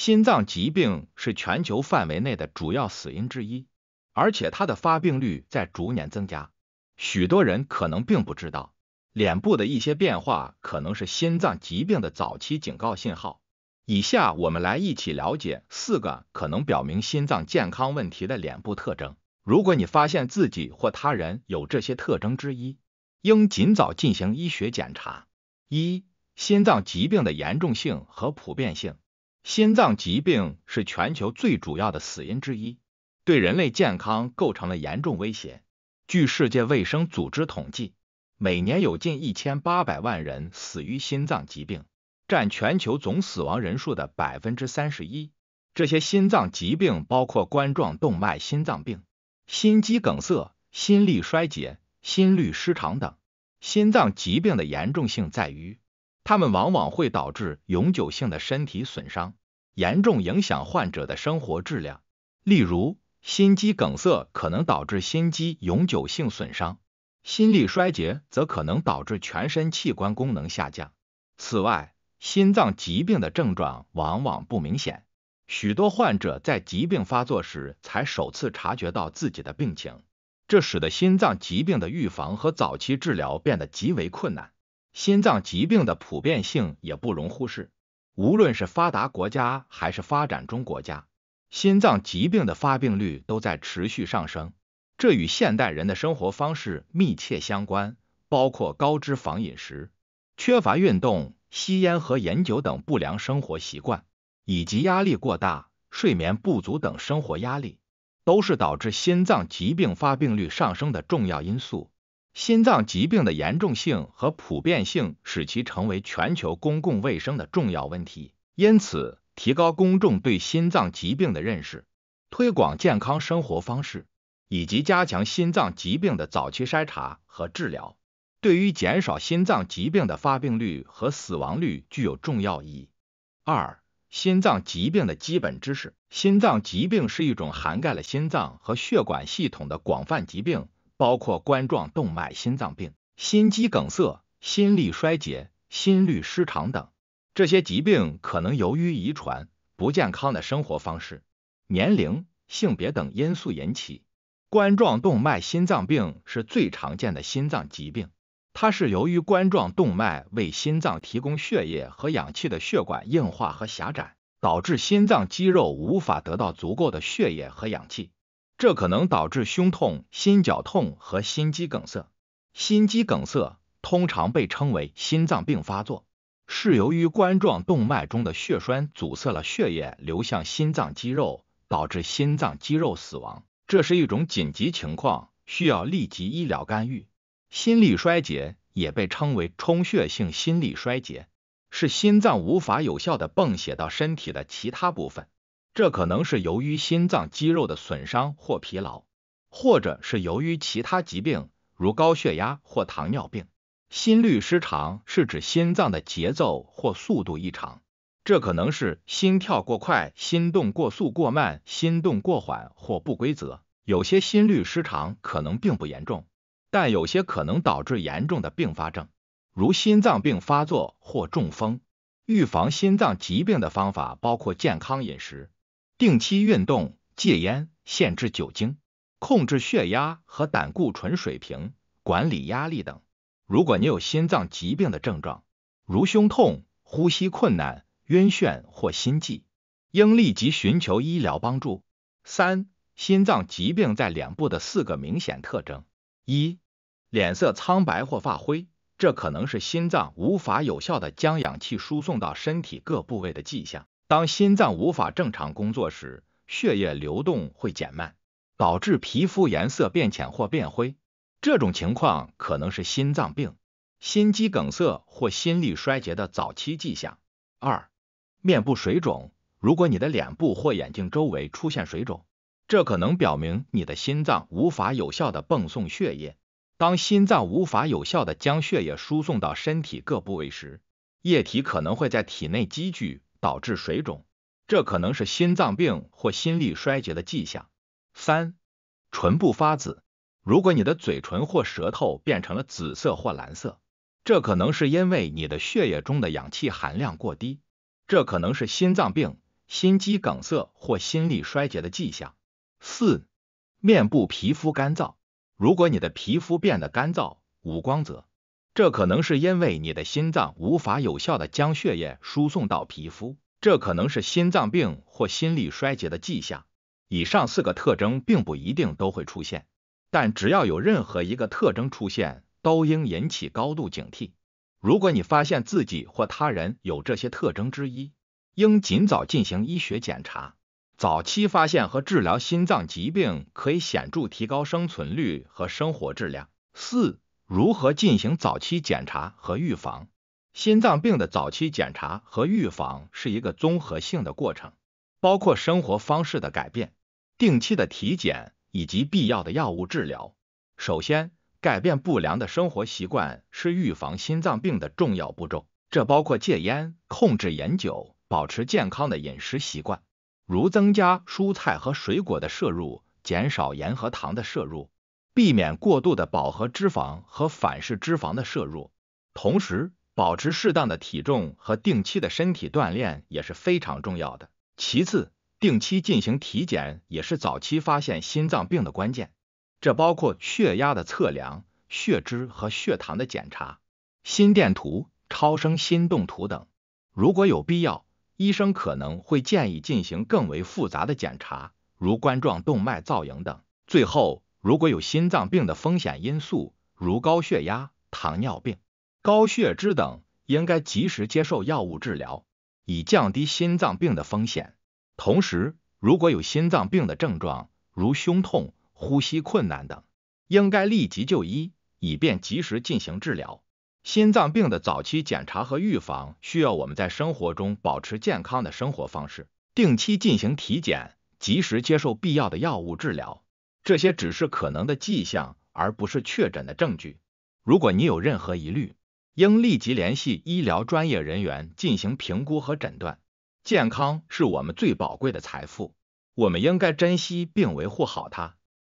心脏疾病是全球范围内的主要死因之一，而且它的发病率在逐年增加。许多人可能并不知道，脸部的一些变化可能是心脏疾病的早期警告信号。以下我们来一起了解四个可能表明心脏健康问题的脸部特征。如果你发现自己或他人有这些特征之一，应尽早进行医学检查。一、心脏疾病的严重性和普遍性。心脏疾病是全球最主要的死因之一，对人类健康构成了严重威胁。据世界卫生组织统计，每年有近一千八百万人死于心脏疾病，占全球总死亡人数的百分之三十一。这些心脏疾病包括冠状动脉心脏病、心肌梗塞、心力衰竭、心律失常等。心脏疾病的严重性在于。它们往往会导致永久性的身体损伤，严重影响患者的生活质量。例如，心肌梗塞可能导致心肌永久性损伤，心力衰竭则可能导致全身器官功能下降。此外，心脏疾病的症状往往不明显，许多患者在疾病发作时才首次察觉到自己的病情，这使得心脏疾病的预防和早期治疗变得极为困难。心脏疾病的普遍性也不容忽视。无论是发达国家还是发展中国家，心脏疾病的发病率都在持续上升。这与现代人的生活方式密切相关，包括高脂肪饮食、缺乏运动、吸烟和饮酒等不良生活习惯，以及压力过大、睡眠不足等生活压力，都是导致心脏疾病发病率上升的重要因素。心脏疾病的严重性和普遍性，使其成为全球公共卫生的重要问题。因此，提高公众对心脏疾病的认识，推广健康生活方式，以及加强心脏疾病的早期筛查和治疗，对于减少心脏疾病的发病率和死亡率具有重要意义。二、心脏疾病的基本知识：心脏疾病是一种涵盖了心脏和血管系统的广泛疾病。包括冠状动脉心脏病、心肌梗塞、心力衰竭、心律失常等。这些疾病可能由于遗传、不健康的生活方式、年龄、性别等因素引起。冠状动脉心脏病是最常见的心脏疾病，它是由于冠状动脉为心脏提供血液和氧气的血管硬化和狭窄，导致心脏肌肉无法得到足够的血液和氧气。这可能导致胸痛、心绞痛和心肌梗塞。心肌梗塞通常被称为心脏病发作，是由于冠状动脉中的血栓阻塞了血液流向心脏肌肉，导致心脏肌肉死亡。这是一种紧急情况，需要立即医疗干预。心力衰竭也被称为充血性心力衰竭，是心脏无法有效的泵血到身体的其他部分。这可能是由于心脏肌肉的损伤或疲劳，或者是由于其他疾病，如高血压或糖尿病。心律失常是指心脏的节奏或速度异常，这可能是心跳过快、心动过速、过慢、心动过缓或不规则。有些心律失常可能并不严重，但有些可能导致严重的并发症，如心脏病发作或中风。预防心脏疾病的方法包括健康饮食。定期运动、戒烟、限制酒精、控制血压和胆固醇水平、管理压力等。如果你有心脏疾病的症状，如胸痛、呼吸困难、晕眩或心悸，应立即寻求医疗帮助。三、心脏疾病在脸部的四个明显特征：一、脸色苍白或发灰，这可能是心脏无法有效的将氧气输送到身体各部位的迹象。当心脏无法正常工作时，血液流动会减慢，导致皮肤颜色变浅或变灰。这种情况可能是心脏病、心肌梗塞或心力衰竭的早期迹象。二、面部水肿。如果你的脸部或眼睛周围出现水肿，这可能表明你的心脏无法有效的泵送血液。当心脏无法有效的将血液输送到身体各部位时，液体可能会在体内积聚。导致水肿，这可能是心脏病或心力衰竭的迹象。三、唇部发紫，如果你的嘴唇或舌头变成了紫色或蓝色，这可能是因为你的血液中的氧气含量过低，这可能是心脏病、心肌梗塞或心力衰竭的迹象。四、面部皮肤干燥，如果你的皮肤变得干燥、无光泽。这可能是因为你的心脏无法有效地将血液输送到皮肤，这可能是心脏病或心力衰竭的迹象。以上四个特征并不一定都会出现，但只要有任何一个特征出现，都应引起高度警惕。如果你发现自己或他人有这些特征之一，应尽早进行医学检查。早期发现和治疗心脏疾病可以显著提高生存率和生活质量。四。如何进行早期检查和预防？心脏病的早期检查和预防是一个综合性的过程，包括生活方式的改变、定期的体检以及必要的药物治疗。首先，改变不良的生活习惯是预防心脏病的重要步骤，这包括戒烟、控制饮酒、保持健康的饮食习惯，如增加蔬菜和水果的摄入，减少盐和糖的摄入。避免过度的饱和脂肪和反式脂肪的摄入，同时保持适当的体重和定期的身体锻炼也是非常重要的。其次，定期进行体检也是早期发现心脏病的关键，这包括血压的测量、血脂和血糖的检查、心电图、超声心动图等。如果有必要，医生可能会建议进行更为复杂的检查，如冠状动脉造影等。最后。如果有心脏病的风险因素，如高血压、糖尿病、高血脂等，应该及时接受药物治疗，以降低心脏病的风险。同时，如果有心脏病的症状，如胸痛、呼吸困难等，应该立即就医，以便及时进行治疗。心脏病的早期检查和预防，需要我们在生活中保持健康的生活方式，定期进行体检，及时接受必要的药物治疗。这些只是可能的迹象，而不是确诊的证据。如果你有任何疑虑，应立即联系医疗专业人员进行评估和诊断。健康是我们最宝贵的财富，我们应该珍惜并维护好它。